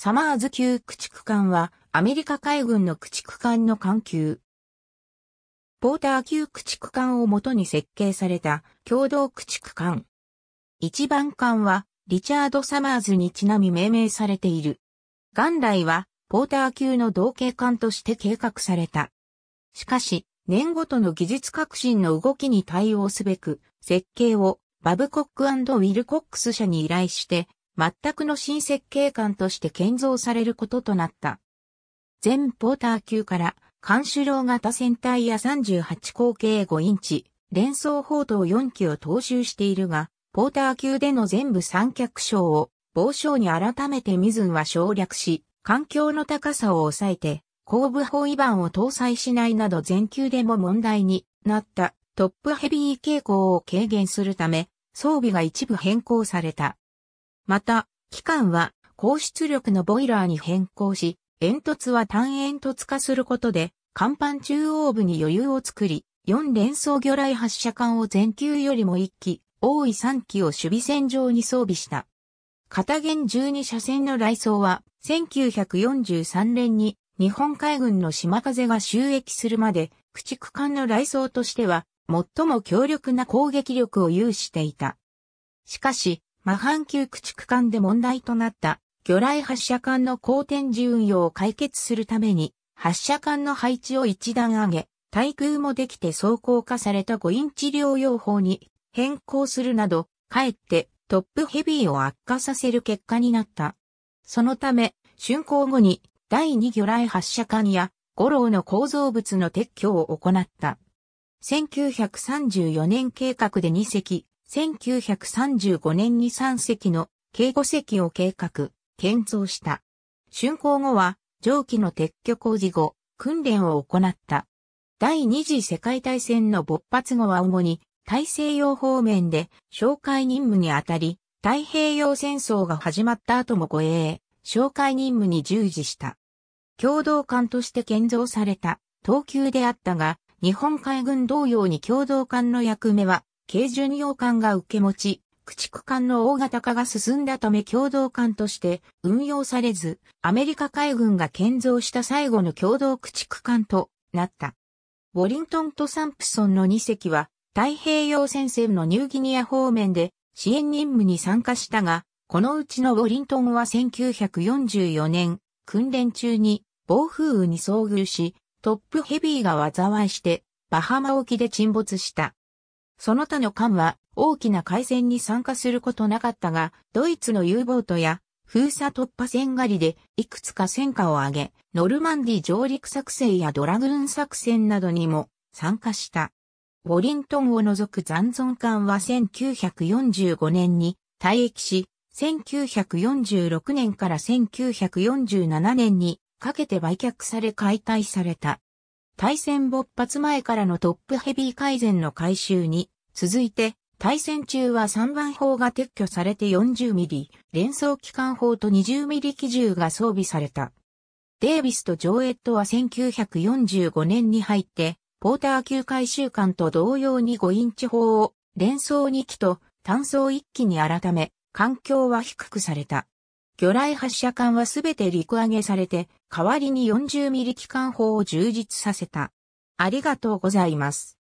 サマーズ級駆逐艦はアメリカ海軍の駆逐艦の艦級。ポーター級駆逐艦をもとに設計された共同駆逐艦。一番艦はリチャード・サマーズにちなみ命名されている。元来はポーター級の同型艦として計画された。しかし、年ごとの技術革新の動きに対応すべく、設計をバブコックウィルコックス社に依頼して、全くの新設計艦として建造されることとなった。全ポーター級から、監修楼型船体や38口径5インチ、連装砲塔4機を踏襲しているが、ポーター級での全部三脚章を、防章に改めてミズンは省略し、環境の高さを抑えて、後部包囲板を搭載しないなど全級でも問題になったトップヘビー傾向を軽減するため、装備が一部変更された。また、機関は高出力のボイラーに変更し、煙突は単煙突化することで、甲板中央部に余裕を作り、4連装魚雷発射管を全球よりも1機、多い3機を守備線上に装備した。片源12車線の雷装は、1943年に日本海軍の島風が収益するまで、駆逐艦の雷装としては、最も強力な攻撃力を有していた。しかし、マハン級駆逐艦で問題となった魚雷発射艦の後天時運用を解決するために、発射艦の配置を一段上げ、対空もできて装甲化された5インチ療養法に変更するなど、かえってトップヘビーを悪化させる結果になった。そのため、竣工後に第2魚雷発射艦や五郎の構造物の撤去を行った。1934年計画で2隻、1935年に3隻の警護席を計画、建造した。竣工後は、蒸気の撤去工事後、訓練を行った。第二次世界大戦の勃発後は主に大西洋方面で紹介任務にあたり、太平洋戦争が始まった後も護衛、紹介任務に従事した。共同艦として建造された、東急であったが、日本海軍同様に共同艦の役目は軽巡洋艦が受け持ち、駆逐艦の大型化が進んだため共同艦として運用されず、アメリカ海軍が建造した最後の共同駆逐艦となった。ウォリントンとサンプソンの2隻は太平洋戦線のニューギニア方面で支援任務に参加したが、このうちのウォリントンは1944年、訓練中に暴風雨に遭遇し、トップヘビーが災いして、バハマ沖で沈没した。その他の艦は大きな海戦に参加することなかったが、ドイツの U ボートや封鎖突破戦狩りでいくつか戦果を上げ、ノルマンディ上陸作戦やドラグーン作戦などにも参加した。ウォリントンを除く残存艦は1945年に退役し、1946年から1947年にかけて売却され解体された。対戦勃発前からのトップヘビー改善の回収に、続いて、対戦中は3番砲が撤去されて4 0ミリ、連装機関砲と2 0ミリ機銃が装備された。デイビスとジョーエットは1945年に入って、ポーター級回収艦と同様に5インチ砲を連装2機と単装1機に改め、環境は低くされた。魚雷発射管はすべて陸揚げされて、代わりに40ミリ機関砲を充実させた。ありがとうございます。